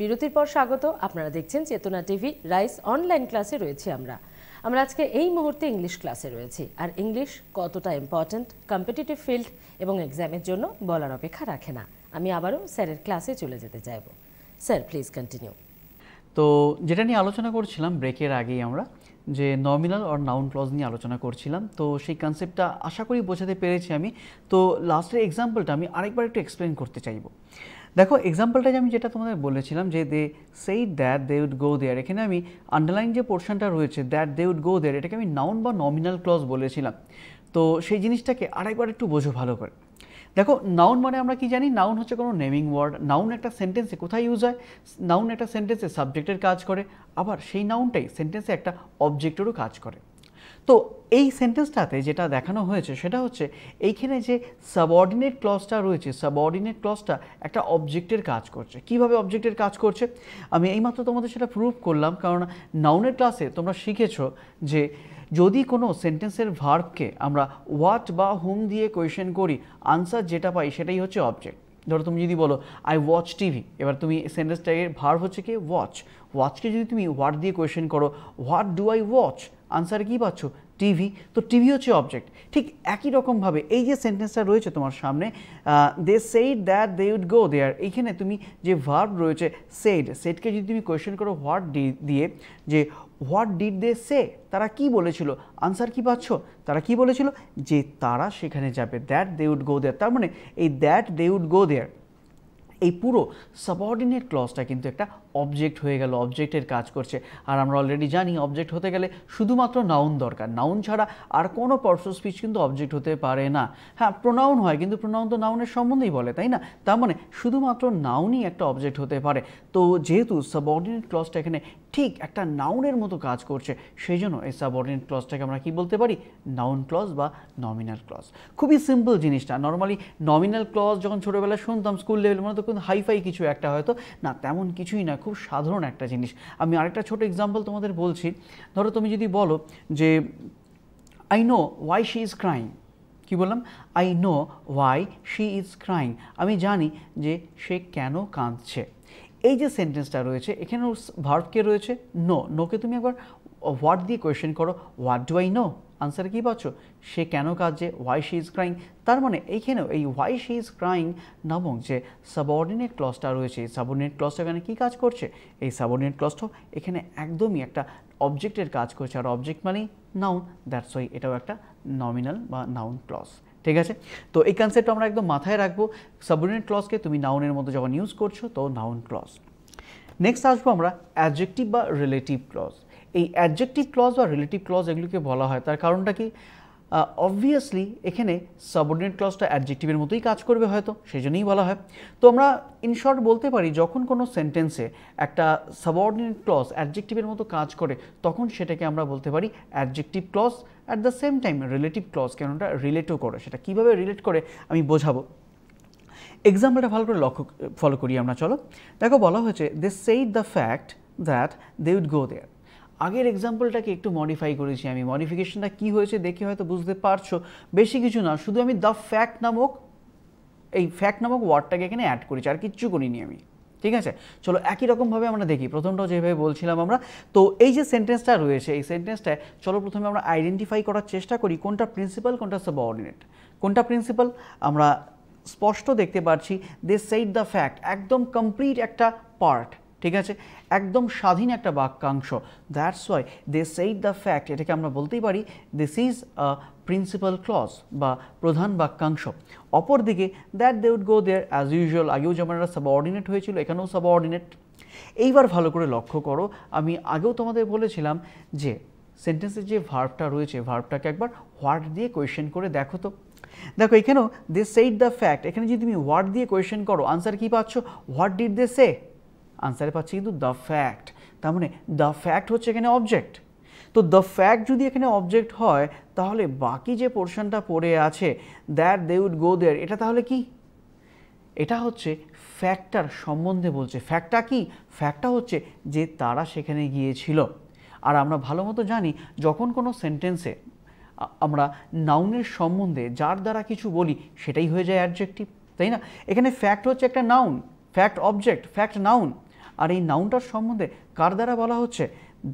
বিরতির পর স্বাগত আপনারা দেখছেন চেতনা টিভি রাইস অনলাইন ক্লাসে রয়েছি আমরা আমরা আজকে এই মুহূর্তে ইংলিশ ক্লাসে রয়েছি আর ইংলিশ কতটা ইম্পর্ট্যান্ট কম্পিটিটিভ ফিল্ড এবং এক্সামের জন্য বলার অপেক্ষা রাখে না আমি আবারও স্যারের ক্লাসে চলে যেতে চাইব স্যার প্লিজ কন্টিনিউ তো যেটা নিয়ে আলোচনা করছিলাম ব্রেকের আগেই আমরা যে নমিনাল অর নাউন ক্লজ নিয়ে আলোচনা করছিলাম তো সেই কনসেপ্টটা আশা করি বোঝাতে পেরেছি আমি তো লাস্টের এক্সাম্পলটা আমি আরেকবার একটু এক্সপ্লেন করতে চাইব দেখো এক্সাম্পলটা যে আমি যেটা তোমাদের বলেছিলাম যে দে সেই দ্যাট দে উড গো দেয়ার এখানে আমি আন্ডারলাইন যে পোর্শনটা রয়েছে দ্যাট দে উড গো দেয়ার এটাকে আমি নাউন বা নমিনাল ক্লজ বলেছিলাম তো সেই জিনিসটাকে আরেকবার একটু বোঝো ভালো করে দেখো নাউন মানে আমরা কি জানি নাউন হচ্ছে কোনো নেমিং ওয়ার্ড নাউন একটা সেন্টেন্সে কোথায় ইউজ হয় নাউন একটা সেন্টেন্সে সাবজেক্টের কাজ করে আবার সেই নাউনটাই সেন্টেন্সে একটা অবজেক্টেরও কাজ করে তো এই সেন্টেন্সটাতে যেটা দেখানো হয়েছে সেটা হচ্ছে এইখানে যে সাবঅর্ডিনেট ক্লসটা রয়েছে সাবঅর্ডিনেট ক্লসটা একটা অবজেক্টের কাজ করছে কিভাবে অবজেক্টের কাজ করছে আমি এইমাত্র তোমাদের সেটা প্রুভ করলাম কারণ নাউনের ক্লাসে তোমরা শিখেছো যে যদি কোনো সেন্টেন্সের ভার্বকে আমরা হোয়াট বা হুম দিয়ে কোয়েশন করি আনসার যেটা পাই সেটাই হচ্ছে অবজেক্ট ধরো তুমি যদি বলো আই ওয়াচ টিভি এবার তুমি সেন্টেন্সটাকে ভার হচ্ছে কি ওয়াচ ওয়াচকে যদি তুমি হোয়াট দিয়ে কোয়েশ্চেন করো হোয়াট ডু আই ওয়াচ আনসারে কী পাচ্ছ টিভি তো টিভি হচ্ছে অবজেক্ট ঠিক একই রকমভাবে এই যে সেন্টেন্সটা রয়েছে তোমার সামনে they said that they would go there এইখানে তুমি যে ভার্ব রয়েছে সেড সেডকে যদি তুমি কোয়েশ্চেন করো হোয়াট দিয়ে যে হোয়াট ডিড দে সে তারা কি বলেছিল আনসার কি পাচ্ছ তারা কি বলেছিল যে তারা সেখানে যাবে দ্যাট দে উড গো দেয়ার তার মানে এই দ্যাট দে উড গো দেয়ার এই পুরো সাবঅর্ডিনেট ক্লজটা কিন্তু একটা অবজেক্ট হয়ে গেল অবজেক্টের কাজ করছে আর আমরা অলরেডি জানি অবজেক্ট হতে গেলে শুধুমাত্র নাউন দরকার নাউন ছাড়া আর কোনো পার্সো স্পিচ কিন্তু অবজেক্ট হতে পারে না হ্যাঁ প্রোনাউন হয় কিন্তু প্রোনাউন তো নাউনের সম্বন্ধেই বলে তাই না তার মানে শুধুমাত্র নাউনই একটা অবজেক্ট হতে পারে তো যেহেতু সাবঅর্ডিনেট ক্লসটা এখানে ঠিক একটা নাউনের মতো কাজ করছে সেই জন্য এই সাবঅর্ডিনেট ক্লসটাকে আমরা কি বলতে পারি নাউন ক্লস বা নমিনাল ক্লস খুবই সিম্পল জিনিসটা নর্মালি নমিনাল ক্লস যখন ছোটোবেলায় শুনতাম স্কুল লেভেল মনে তো কিন্তু হাইফাই কিছু একটা হয়তো না তেমন কিছুই না খুব সাধারণ একটা জিনিস আমি আরেকটা ছোট এক্সাম্পল তোমাদের বলছি ধরো তুমি যদি বলো যে I know why she is crying কি বললাম I know why she is crying আমি জানি যে সে কেন কাঁদছে এই যে সেন্টেন্সটা রয়েছে এখানে কে রয়েছে নো নোকে তুমি একবার হোয়াট uh, দিয়ে কোয়েশ্চেন করো what do I know answer কী পাচ্ছ সে কেন কাজে হোয়াই শি ইজ ক্রাইং তার মানে এইখানেও এই হোয়াই শি ইজ ক্রাইং নামক যে সাবঅর্ডিনেট ক্লসটা রয়েছে এই সাবঅর্ডিনেট ক্লসটা এখানে কী কাজ করছে এই সাবঅর্ডিনেট ক্লসটা এখানে একদমই একটা অবজেক্টের কাজ করছে আর অবজেক্ট মানেই নাউন দ্যাটস ওয়াই এটাও একটা নমিনাল বা নাউন ক্লস ঠিক আছে তো এই কনসেপ্ট আমরা একদম মাথায় রাখবো সাবঅর্ডিনেট ক্লজকে তুমি নাউনের মতো যখন ইউজ করছো তো নাউন ক্লজ নেক্সট আসবো আমরা অ্যাডজেক্টিভ বা রিলেটিভ ক্লজ এই অ্যাডজেক্টিভ ক্লজ বা রিলেটিভ ক্লজ এগুলিকে বলা হয় তার কারণটা কি অবভিয়াসলি এখানে সাবঅর্ডিনেট ক্লসটা অ্যাডজেক্টিভের মতোই কাজ করবে হয়তো সেই জন্যই বলা হয় তো আমরা ইন শর্ট বলতে পারি যখন কোনো সেন্টেন্সে একটা সাবঅর্ডিনেট ক্লস অ্যাডজেক্টিভের মতো কাজ করে তখন সেটাকে আমরা বলতে পারি adjective clause at the same time relative clause কেনটা রিলেটও করে সেটা কীভাবে রিলেট করে আমি বোঝাবো এক্সাম্পলটা ভালো করে লক্ষ্য ফলো করি আমরা চলো দেখো বলা হয়েছে they said the fact that they would go there আগের এক্সাম্পলটাকে একটু মডিফাই করেছি আমি মডিফিকেশনটা কি হয়েছে দেখে হয়তো বুঝতে পারছো বেশি কিছু না শুধু আমি দ্য ফ্যাক্ট নামক এই ফ্যাক্ট নামক ওয়ার্ডটাকে এখানে অ্যাড করেছি আর কিচ্ছু করিনি আমি ঠিক আছে চলো একই রকমভাবে আমরা দেখি প্রথমটাও যেভাবে বলছিলাম আমরা তো এই যে সেন্টেন্সটা রয়েছে এই সেন্টেন্সটায় চলো প্রথমে আমরা আইডেন্টিফাই করার চেষ্টা করি কোনটা প্রিন্সিপাল কোনটা সাবঅর্ডিনেট কোনটা প্রিন্সিপাল আমরা স্পষ্ট দেখতে পাচ্ছি দে সেইট দ্য ফ্যাক্ট একদম কমপ্লিট একটা পার্ট ঠিক আছে একদম স্বাধীন একটা বাক্যাংশ that's why they said the fact এটাকে আমরা বলতেই পারি this is a principal clause বা প্রধান বাক্যাংশ অপরদিকে that they would go there as usual আগেও যেমন একটা সাবঅর্ডিনেট হয়েছিল এখানেও সাবঅর্ডিনেট এইবার ভালো করে লক্ষ্য করো আমি আগেও তোমাদের বলেছিলাম যে সেন্টেন্সের যে ভার্ভটা রয়েছে ভার্ভটাকে একবার হোয়াট দিয়ে কোয়েশ্চেন করে দেখো তো দেখো এখানেও দে সেইড দ্য ফ্যাক্ট এখানে যদি তুমি হোয়াট দিয়ে কোয়েশ্চেন করো আনসার কী পাচ্ছ হোয়াট ডিড দে সে আনসারে পাচ্ছি কিন্তু দ্য ফ্যাক্ট তার মানে দ্য ফ্যাক্ট হচ্ছে এখানে অবজেক্ট তো দ্য ফ্যাক্ট যদি এখানে অবজেক্ট হয় তাহলে বাকি যে পোর্শনটা পড়ে আছে দ্যাট দে উড গো দেয়ার এটা তাহলে কি এটা হচ্ছে ফ্যাক্টার সম্বন্ধে বলছে ফ্যাক্টটা কি ফ্যাক্টটা হচ্ছে যে তারা সেখানে গিয়েছিল আর আমরা ভালো মতো জানি যখন কোনো সেন্টেন্সে আমরা নাউনের সম্বন্ধে যার দ্বারা কিছু বলি সেটাই হয়ে যায় অ্যাডজেক্টিভ তাই না এখানে ফ্যাক্ট হচ্ছে একটা noun fact object fact noun আর এই নাউনটার সম্বন্ধে কার দ্বারা বলা হচ্ছে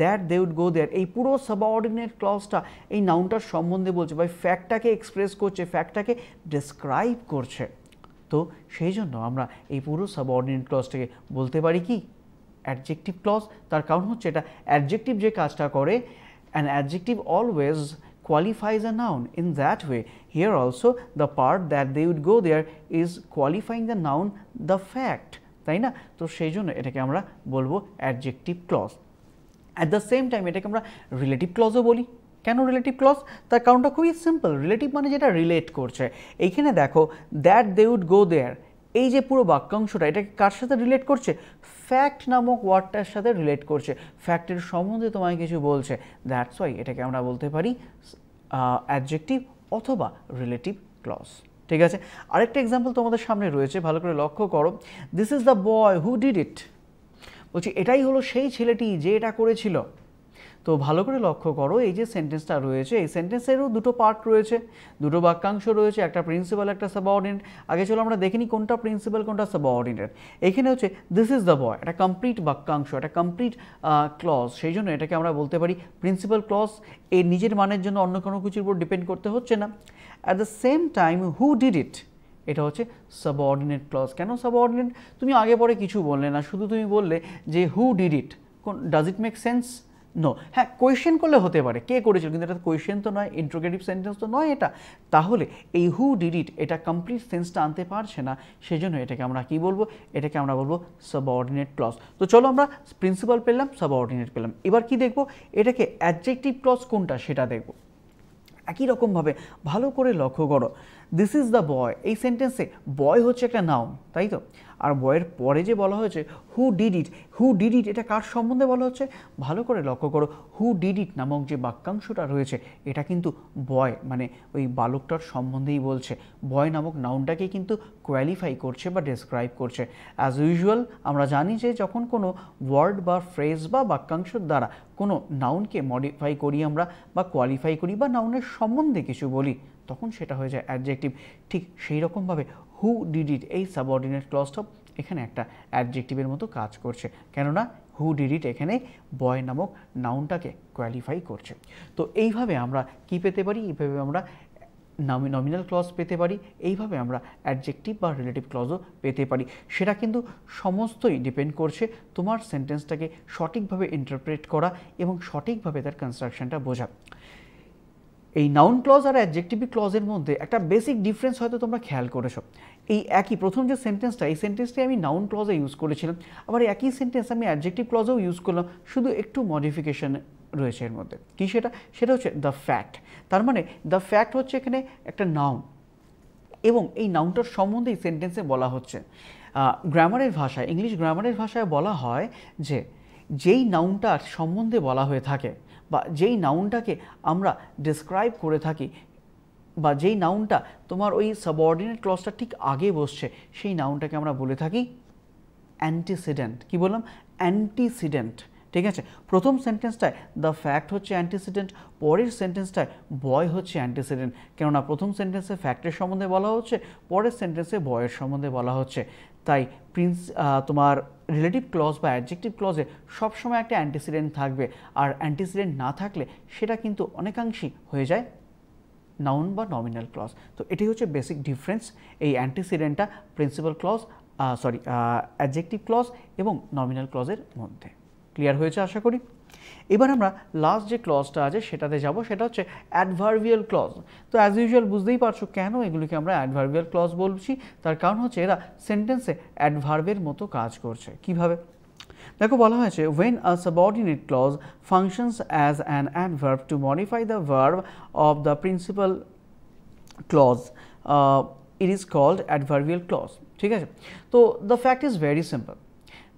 দ্যাট দে উড গো দেয়ার এই পুরো সাবঅর্ডিনেট ক্লসটা এই নাউনটার সম্বন্ধে বলছে বা ফ্যাক্টটাকে এক্সপ্রেস করছে ফ্যাক্টটাকে ডেসক্রাইব করছে তো সেই জন্য আমরা এই পুরো সাবঅর্ডিনেট ক্লসটাকে বলতে পারি কি অ্যাডজেক্টিভ ক্লস তার কারণ হচ্ছে এটা অ্যাডজেক্টিভ যে কাজটা করে an adjective always qualifies a noun in that way here also the part that they would go there is qualifying the noun the fact তাই না তো সেই জন্য এটাকে আমরা বলবো adjective clause at the same time এটাকে আমরা রিলেটিভ ক্লজও বলি কেন রিলেটিভ ক্লজ তার কারণটা খুবই সিম্পল রিলেটিভ মানে যেটা রিলেট করছে এইখানে দেখো দ্যাট দে উড গো দেয়ার এই যে পুরো বাক্যাংশটা এটাকে কার সাথে রিলেট করছে ফ্যাক্ট নামক ওয়ার্ডটার সাথে রিলেট করছে ফ্যাক্টের সম্বন্ধে তোমায় কিছু বলছে দ্যাটস ওয়াই এটাকে আমরা বলতে পারি অ্যাডজেক্টিভ অথবা রিলেটিভ ক্লজ ঠিক আছে আরেকটা এক্সাম্পল তোমাদের সামনে রয়েছে ভালো করে লক্ষ্য করো this is the boy who did it বলছি এটাই হলো সেই ছেলেটি যে এটা করেছিল তো ভালো করে লক্ষ্য করো এই যে সেন্টেন্সটা রয়েছে এই সেন্টেন্সেরও দুটো পার্ট রয়েছে দুটো বাক্যাংশ রয়েছে একটা প্রিন্সিপাল একটা সাবঅর্ডিনেট আগে চলো আমরা দেখে নিই কোনটা প্রিন্সিপাল কোনটা সাবঅর্ডিনেট এখানে হচ্ছে দিস ইজ দ্য বয় একটা কমপ্লিট বাক্যাংশ একটা কমপ্লিট ক্লজ সেই জন্য এটাকে আমরা বলতে পারি প্রিন্সিপাল ক্লজ এর নিজের মানের জন্য অন্য কোনো কিছুর উপর ডিপেন্ড করতে হচ্ছে না at the same time who did it এটা হচ্ছে সাবঅর্ডিনেট ক্লজ কেন সাবঅর্ডিনেট তুমি আগে পরে কিছু বললে না শুধু তুমি বললে যে who did it does it make sense no হ্যাঁ কোয়েশ্চেন করলে হতে পারে কে করেছিল কিন্তু এটা কোয়েশ্চেন তো নয় ইন্ট্রোগেটিভ সেন্টেন্স তো নয় এটা তাহলে এই হু ডিড ইট এটা কমপ্লিট সেন্সটা আনতে পারছে না সেজন্য এটাকে আমরা কী বলবো এটাকে আমরা বলবো সাবঅর্ডিনেট ক্লস তো চলো আমরা প্রিন্সিপাল পেলাম সাবঅর্ডিনেট পেলাম এবার কি দেখব এটাকে অ্যাডজেক্টিভ ক্লস কোনটা সেটা দেখবো একই রকমভাবে ভালো করে লক্ষ্য করো দিস ইজ দ্য বয় এই সেন্টেন্সে বয় হচ্ছে একটা নাউন তাই তো আর বয়ের পরে যে বলা হয়েছে হু did it who did it এটা কার সম্বন্ধে বলা হচ্ছে ভালো করে লক্ষ্য করো হু ডিড ইট নামক যে বাক্যাংশটা রয়েছে এটা কিন্তু বয় মানে ওই বালকটার সম্বন্ধেই বলছে বয় নামক নাউনটাকে কিন্তু কোয়ালিফাই করছে বা ডেসক্রাইব করছে অ্যাজ ইউজুয়াল আমরা জানি যে যখন কোনো ওয়ার্ড বা ফ্রেজ বা বাক্যাংশের দ্বারা কোনো নাউনকে মডিফাই করি আমরা বা কোয়ালিফাই করি বা নাউনের সম্বন্ধে কিছু বলি তখন সেটা হয়ে যায় অ্যাডজেক্টিভ ঠিক সেই রকমভাবে হু ডিড ইট এই সাবঅর্ডিনেট ক্লসটা এখানে একটা অ্যাডজেক্টিভের মতো কাজ করছে কেননা হু ডিড ইট এখানে বয় নামক নাউনটাকে কোয়ালিফাই করছে তো এইভাবে আমরা কি পেতে পারি এইভাবে আমরা নমিনাল ক্লজ পেতে পারি এইভাবে আমরা অ্যাডজেক্টিভ বা রিলেটিভ ক্লজও পেতে পারি সেটা কিন্তু সমস্তই ডিপেন্ড করছে তোমার সেন্টেন্সটাকে সঠিকভাবে ইন্টারপ্রেট করা এবং সঠিকভাবে তার কনস্ট্রাকশনটা বোঝা এই নাউন ক্লজ আর অ্যাডজেক্টিভিক ক্লজের মধ্যে একটা বেসিক ডিফারেন্স হয়তো তোমরা খেয়াল করেছো এই একই প্রথম যে সেন্টেন্সটা এই সেন্টেন্সটি আমি নাউন ক্লজে ইউজ করেছিলাম আবার একই সেন্টেন্স আমি অ্যাডজেক্টিভ ক্লজেও ইউজ করলাম শুধু একটু মডিফিকেশন রয়েছে এর মধ্যে কী সেটা সেটা হচ্ছে দ্য ফ্যাক্ট তার মানে দ্য ফ্যাক্ট হচ্ছে এখানে একটা নাউন এবং এই নাউনটার সম্বন্ধে এই সেন্টেন্সে বলা হচ্ছে গ্রামারের ভাষায় ইংলিশ গ্রামারের ভাষায় বলা হয় যে যেই নাউনটার সম্বন্ধে বলা হয়ে থাকে বা যেই নাউনটাকে আমরা ডিসক্রাইব করে থাকি বা যেই নাউনটা তোমার ওই সাবঅর্ডিনেট ক্লসটা ঠিক আগে বসছে সেই নাউনটাকে আমরা বলে থাকি অ্যান্টিসিডেন্ট কি বললাম অ্যান্টিসিডেন্ট ঠিক আছে প্রথম সেন্টেন্সটায় দ্য ফ্যাক্ট হচ্ছে অ্যান্টিসিডেন্ট পরের সেন্টেন্সটায় বয় হচ্ছে অ্যান্টিসিডেন্ট কেননা প্রথম সেন্টেন্সে ফ্যাক্টের সম্বন্ধে বলা হচ্ছে পরের সেন্টেন্সে বয়ের সম্বন্ধে বলা হচ্ছে তাই প্রিন্স তোমার রিলেটিভ ক্লজ বা অ্যাডজেক্টিভ ক্লজে সবসময় একটা অ্যান্টিসিডেন্ট থাকবে আর অ্যান্টিসিডেন্ট না থাকলে সেটা কিন্তু অনেকাংশই হয়ে যায় নাউন বা নমিনাল ক্লজ তো এটি হচ্ছে বেসিক ডিফারেন্স এই অ্যান্টিসিডেন্টটা principal clause sorry adjective clause এবং নমিনাল ক্লজের মধ্যে ক্লিয়ার হয়েছে আশা করি এবার আমরা লাস্ট যে ক্লজটা আছে সেটাতে যাব সেটা হচ্ছে অ্যাডভার্ভিয়াল ক্লজ তো অ্যাজ ইউজুয়াল বুঝতেই পারছো কেন এগুলিকে আমরা অ্যাডভার্ভিয়াল ক্লজ বলছি তার কারণ হচ্ছে এরা সেন্টেন্সে অ্যাডভার্ভের মতো কাজ করছে কিভাবে দেখো বলা হয়েছে when a subordinate clause functions as an adverb to modify the verb of the principal clause it is called adverbial clause ঠিক আছে তো the fact is very simple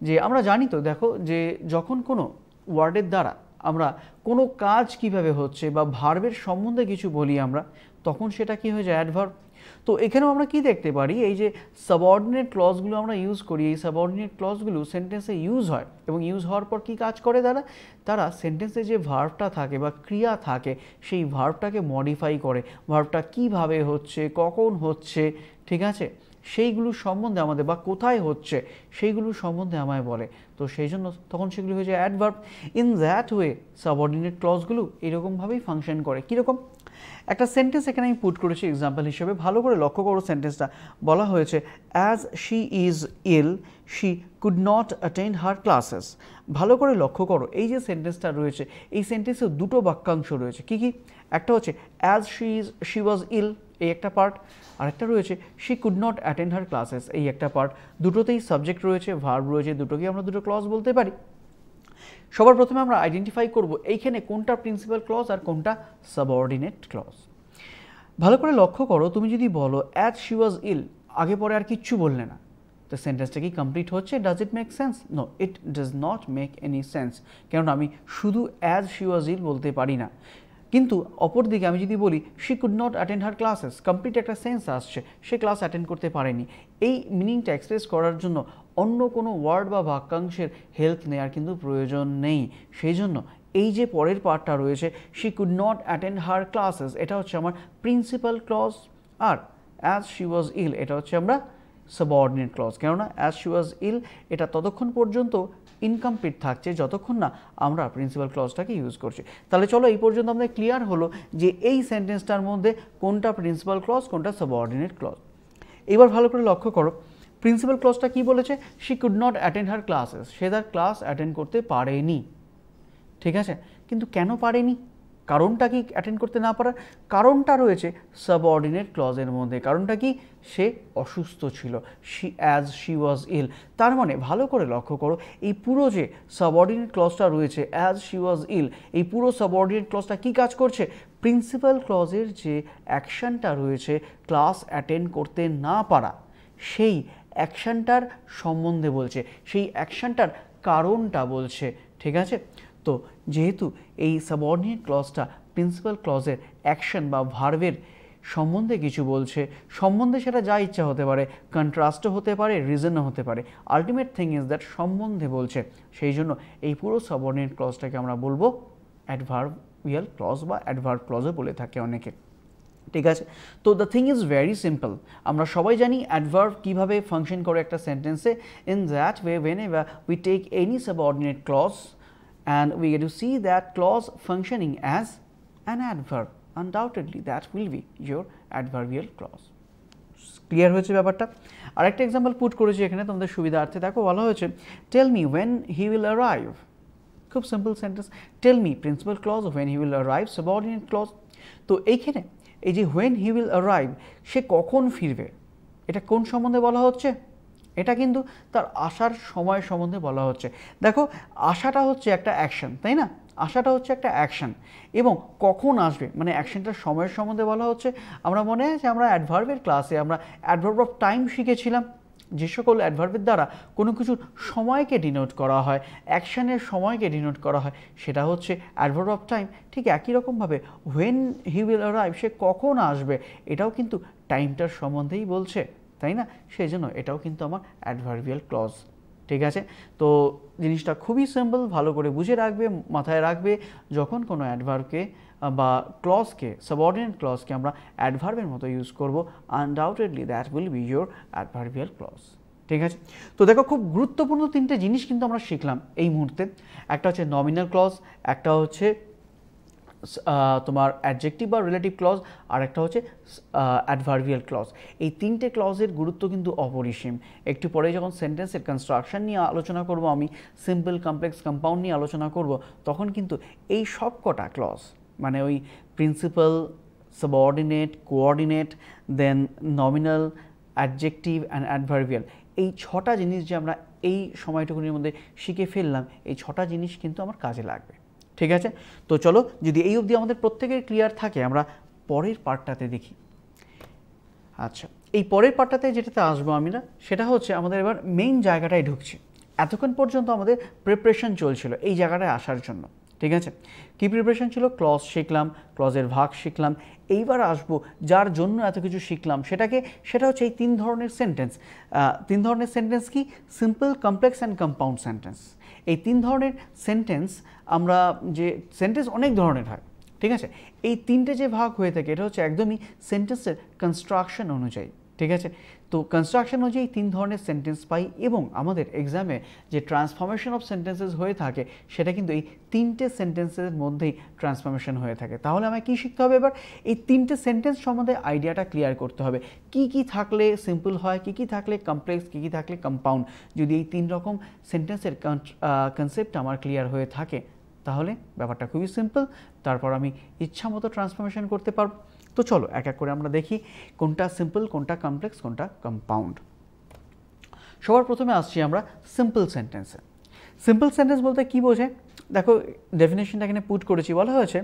যে আমরা জানি তো দেখো যে যখন কোনো ওয়ার্ডের দ্বারা আমরা কোনো কাজ কিভাবে হচ্ছে বা ভার্বের সম্বন্ধে কিছু বলি আমরা তখন সেটা কি হয়ে যায় অ্যাডভার্ব তো এখানেও আমরা কি দেখতে পারি এই যে সাবঅর্ডিনেট ক্লজগুলো আমরা ইউজ করি এই সাবঅর্ডিনেট ক্লজগুলো সেন্টেন্সে ইউজ হয় এবং ইউজ হওয়ার পর কি কাজ করে তারা তারা সেন্টেন্সে যে ভার্ভটা থাকে বা ক্রিয়া থাকে সেই ভার্ভটাকে মডিফাই করে ভার্ভটা কিভাবে হচ্ছে কখন হচ্ছে ঠিক আছে সেইগুলো সম্বন্ধে আমাদের বা কোথায় হচ্ছে সেইগুলো সম্বন্ধে আমায় বলে তো সেই জন্য তখন সেগুলি হয়ে যায় adverb in that way subordinate ক্লজগুলো এরকমভাবেই ফাংশন করে কীরকম একটা সেন্টেন্স এখানে আমি পুট করেছি এক্সাম্পল হিসেবে ভালো করে লক্ষ্য করো সেন্টেন্সটা বলা হয়েছে as she is ill she could not attend her classes ভালো করে লক্ষ্য করো এই যে সেন্টেন্সটা রয়েছে এই সেন্টেন্সে দুটো বাক্যাংশ রয়েছে কি কি একটা হচ্ছে as she is she was ill এই একটা পার্ট আরেকটা রয়েছে she could not attend her classes এই একটা পার্ট দুটোতেই সাবজেক্ট রয়েছে ভার্ব রয়েছে দুটোকেই আমরা দুটো ক্লজ বলতে পারি সবার প্রথমে আমরা আইডেন্টিফাই করব এইখানে কোনটা প্রিন্সিপাল ক্লজ আর কোনটা সাবঅর্ডিনেট ক্লজ ভালো করে লক্ষ্য করো তুমি যদি বলো অ্যাজ শি ওয়াজ ইল আগে পরে আর কিচ্ছু বললে না তো সেন্টেন্সটা কি কমপ্লিট হচ্ছে does it make sense no it does not make any sense কেননা আমি শুধু অ্যাজ শি ওয়াজ ইল বলতে পারি না কিন্তু অপরদিকে আমি যদি বলি she could not attend her classes complete একটা সেন্স আসছে সে ক্লাস অ্যাটেন্ড করতে পারেনি এই মিনিংটা এক্সপ্রেস করার জন্য অন্য কোনো ওয়ার্ড বা বাক্যাংশের হেল্প নেওয়ার কিন্তু প্রয়োজন নেই সেই জন্য এই যে পরের পার্টটা রয়েছে she could not attend her classes এটা হচ্ছে আমার প্রিন্সিপাল ক্লজ আর অ্যাজ শি ওয়াজ ইল এটা হচ্ছে আমরা সাবঅর্ডিনেট ক্লজ কেননা অ্যাজ শি ওয়াজ ইল এটা ততক্ষণ পর্যন্ত ইনকমপ্লিট থাকছে যতক্ষণ না আমরা প্রিন্সিপাল ক্লজটাকে ইউজ করছি তাহলে চলো এই পর্যন্ত আমাদের ক্লিয়ার হলো যে এই সেন্টেন্সটার মধ্যে কোনটা প্রিন্সিপাল ক্লজ কোনটা সাবঅর্ডিনেট ক্লজ এবার ভালো করে লক্ষ্য করো প্রিন্সিপাল ক্লজটা কি বলেছে she could not attend her classes সে তার ক্লাস অ্যাটেন্ড করতে পারেনি ঠিক আছে কিন্তু কেন পারেনি কারণটা কি অ্যাটেন্ড করতে না পারার কারণটা রয়েছে সাবঅর্ডিনেট ক্লজের মধ্যে কারণটা কি সে অসুস্থ ছিল she as she was ill তার মানে ভালো করে লক্ষ্য করো এই পুরো যে সাবঅর্ডিনেট ক্লজটা রয়েছে অ্যাজ শি ওয়াজ ইল এই পুরো সাবঅর্ডিনেট ক্লজটা কি কাজ করছে প্রিন্সিপাল ক্লজের যে অ্যাকশানটা রয়েছে ক্লাস অ্যাটেন্ড করতে না পারা সেই অ্যাকশানটার সম্বন্ধে বলছে সেই অ্যাকশানটার কারণটা বলছে ঠিক আছে তো যেহেতু এই সাবঅর্ডিনেট ক্লজটা প্রিন্সিপাল ক্লজের অ্যাকশন বা ভার্ভের সম্বন্ধে কিছু বলছে সম্বন্ধে সেটা যা ইচ্ছা হতে পারে কন্ট্রাস্টও হতে পারে রিজনও হতে পারে আলটিমেট থিং ইজ দ্যাট সম্বন্ধে বলছে সেই জন্য এই পুরো সাবঅর্ডিনেট ক্লজটাকে আমরা বলবো অ্যাডভার্বিয়াল ক্লজ বা অ্যাডভার্ব ক্লজও বলে থাকে অনেকে ঠিক আছে তো the thing is very simple আমরা সবাই জানি অ্যাডভার্ব কীভাবে ফাংশন করে একটা সেন্টেন্সে in that way when we take any subordinate clause and we get to see that clause functioning as an adverb undoubtedly that will be your adverbial clause. Clear হয়েছে ব্যাপারটা আরেকটা এক্সাম্পল পুট করেছি এখানে তোমাদের সুবিধার্থে দেখো বলা হয়েছে tell me when he will arrive খুব simple sentence tell me principal clause when he will arrive subordinate clause তো এইখানে এই যে হোয়েন হি উইল অ্যারাইভ সে কখন ফিরবে এটা কোন সম্বন্ধে বলা হচ্ছে এটা কিন্তু তার আশার সময় সম্বন্ধে বলা হচ্ছে দেখো আশাটা হচ্ছে একটা অ্যাকশন তাই না আশাটা হচ্ছে একটা অ্যাকশন এবং কখন আসবে মানে অ্যাকশনটার সময়ের সম্বন্ধে বলা হচ্ছে আমরা মনে আছে আমরা অ্যাডভার্বের ক্লাসে আমরা অ্যাডভার্ব অফ টাইম শিখেছিলাম যে সকল অ্যাডভার্বের দ্বারা কোনো কিছুর সময়কে ডিনোট করা হয় অ্যাকশানের সময়কে ডিনোট করা হয় সেটা হচ্ছে অ্যাডভার্ব অফ টাইম ঠিক একই রকমভাবে হোয়েন হি উইল অ্যারাইভ সে কখন আসবে এটাও কিন্তু টাইমটার সম্বন্ধেই বলছে তাই না সেই জন্য এটাও কিন্তু আমার অ্যাডভার্বিয়াল ক্লজ ঠিক আছে তো জিনিসটা খুবই সিম্পল ভালো করে বুঝে রাখবে মাথায় রাখবে যখন কোনো অ্যাডভার্বকে বা ক্লজকে সাবঅর্ডিনেট ক্লজকে আমরা অ্যাডভার্বের মতো ইউজ করব undoubtedly that will be your adverbial clause ঠিক আছে তো দেখো খুব গুরুত্বপূর্ণ তিনটে জিনিস কিন্তু আমরা শিখলাম এই মুহূর্তে একটা হচ্ছে নমিনাল ক্লজ একটা হচ্ছে তোমার অ্যাডজেক্টিভ বা রিলেটিভ ক্লজ আর একটা হচ্ছে অ্যাডভার্ভিয়াল ক্লজ এই তিনটে ক্লজের গুরুত্ব কিন্তু অপরিসীম একটু পরে যখন সেন্টেন্সের কনস্ট্রাকশন নিয়ে আলোচনা করব আমি সিম্পল কমপ্লেক্স কম্পাউন্ড নিয়ে আলোচনা করব তখন কিন্তু এই সব কটা ক্লজ মানে ওই principal subordinate coordinate then nominal adjective and adverbial এই ছটা জিনিস যে আমরা এই সময়টুকুনির মধ্যে শিখে ফেললাম এই ছটা জিনিস কিন্তু আমার কাজে লাগবে ঠিক আছে তো চলো যদি এই অবধি আমাদের প্রত্যেকের ক্লিয়ার থাকে আমরা পরের পার্টটাতে দেখি আচ্ছা এই পরের পার্টটাতে যেটাতে আসবো আমি না সেটা হচ্ছে আমাদের এবার মেইন জায়গাটায় ঢুকছি এতক্ষণ পর্যন্ত আমাদের প্রিপারেশন চলছিল এই জায়গাটায় আসার জন্য ঠিক আছে কী প্রিপারেশন ছিল ক্লজ শিখলাম ক্লজের ভাগ শিখলাম এইবার আসব যার জন্য এত কিছু শিখলাম সেটাকে সেটা হচ্ছে এই তিন ধরনের সেন্টেন্স তিন ধরনের সেন্টেন্স কি simple complex and compound sentence এই তিন ধরনের সেন্টেন্স আমরা যে সেন্টেন্স অনেক ধরনের হয় ঠিক আছে এই তিনটে যে ভাগ হয়ে থাকে এটা হচ্ছে একদমই সেন্টেন্সের কনস্ট্রাকশন অনুযায়ী ঠিক আছে তো কনস্ট্রাকশন অনুযায়ী তিন ধরনের সেন্টেন্স পাই এবং আমাদের এক্সামে যে ট্রান্সফরমেশন অফ সেন্টেন্সেস হয়ে থাকে সেটা কিন্তু এই তিনটে সেন্টেন্সের মধ্যেই ট্রান্সফরমেশন হয়ে থাকে তাহলে আমায় কী শিখতে হবে এবার এই তিনটে সেন্টেন্স সম্বন্ধে আইডিয়াটা ক্লিয়ার করতে হবে কি কি থাকলে সিম্পল হয় কি কি থাকলে কমপ্লেক্স কি কি থাকলে কম্পাউন্ড যদি এই তিন রকম সেন্টেন্সের কনসেপ্ট আমার ক্লিয়ার হয়ে থাকে তাহলে ব্যাপারটা খুবই সিম্পল তারপর আমি ইচ্ছা মতো ট্রান্সফরমেশন করতে পারবো তো চলো এক এক করে আমরা দেখি কোনটা সিম্পল কোনটা কমপ্লেক্স কোনটা কম্পাউন্ড সবার প্রথমে আসছি আমরা সিম্পল সেন্টেন্সে সিম্পল সেন্টেন্স বলতে কি বোঝে দেখো ডেফিনেশনটা এখানে পুট করেছি বলা হয়েছে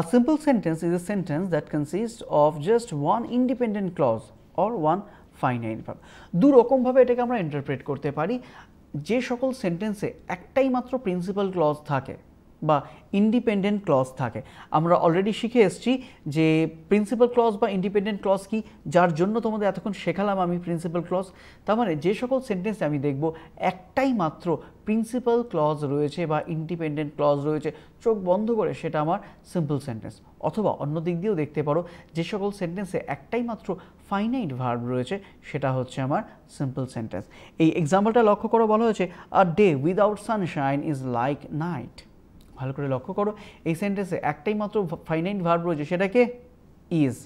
A simple sentence is a sentence that consists of just one independent clause or one finite verb. দুরকমভাবে এটাকে আমরা ইন্টারপ্রেট করতে পারি যে সকল সেন্টেন্সে একটাই মাত্র প্রিন্সিপাল ক্লজ থাকে বা ইন্ডিপেন্ডেন্ট ক্লজ থাকে আমরা অলরেডি শিখে এসেছি যে প্রিন্সিপাল ক্লজ বা ইন্ডিপেন্ডেন্ট ক্লজ কি যার জন্য তোমাদের এতক্ষণ শেখালাম আমি প্রিন্সিপাল ক্লজ তার মানে যে সকল সেন্টেন্সে আমি দেখব একটাই মাত্র প্রিন্সিপাল ক্লজ রয়েছে বা ইন্ডিপেন্ডেন্ট ক্লজ রয়েছে চোখ বন্ধ করে সেটা আমার সিম্পল সেন্টেন্স অথবা অন্য দিক দিয়েও দেখতে পারো যে সকল সেন্টেন্সে একটাই মাত্র ফাইনাইট ভার্ব রয়েছে সেটা হচ্ছে আমার সিম্পল সেন্টেন্স এই এক্সাম্পলটা লক্ষ্য করো বলা হয়েছে a day without sunshine is like night ভালো করে লক্ষ্য করো এই সেন্টেন্সে একটাই মাত্র ফাইনাইট ভার্ব রয়েছে সেটাকে ইজ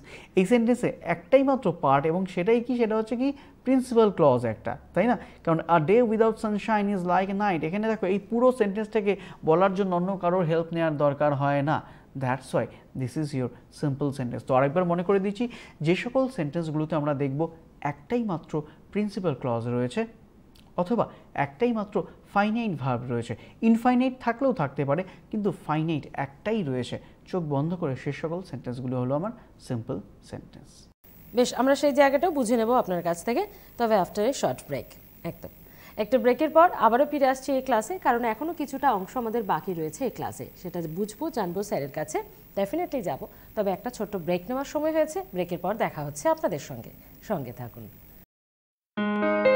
এই সেন্টেন্সে একটাই মাত্র পার্ট এবং সেটাই কি সেটা হচ্ছে কি প্রিন্সিপাল ক্লজ একটা তাই না কারণ a day without sunshine is like night এখানে দেখো এই পুরো সেন্টেন্সটাকে বলার জন্য অন্য কারোর হেল্প নেওয়ার দরকার হয় না that's why this is your simple sentence তো আরেকবার মনে করে দিচ্ছি যে সকল সেন্টেন্সগুলোতে আমরা দেখব একটাই মাত্র প্রিন্সিপাল ক্লজ রয়েছে অথবা একটাই মাত্র ফাইনাইট ভাব রয়েছে ইনফাইনাইট থাকলেও থাকতে পারে কিন্তু ফাইনাইট একটাই রয়েছে চোখ বন্ধ করে শেষ সকল সেন্টেন্সগুলো হলো আমার সিম্পল সেন্টেন্স বেশ আমরা সেই জায়গাটাও বুঝে নেব আপনার কাছ থেকে তবে আফটার এ শর্ট ব্রেক একদম একটা ব্রেকের পর আবারও ফিরে আসছি এই ক্লাসে কারণ এখনও কিছুটা অংশ আমাদের বাকি রয়েছে এই ক্লাসে সেটা বুঝবো জানবো স্যারের কাছে ডেফিনেটলি যাব তবে একটা ছোট্ট ব্রেক নেওয়ার সময় হয়েছে ব্রেকের পর দেখা হচ্ছে আপনাদের সঙ্গে সঙ্গে থাকুন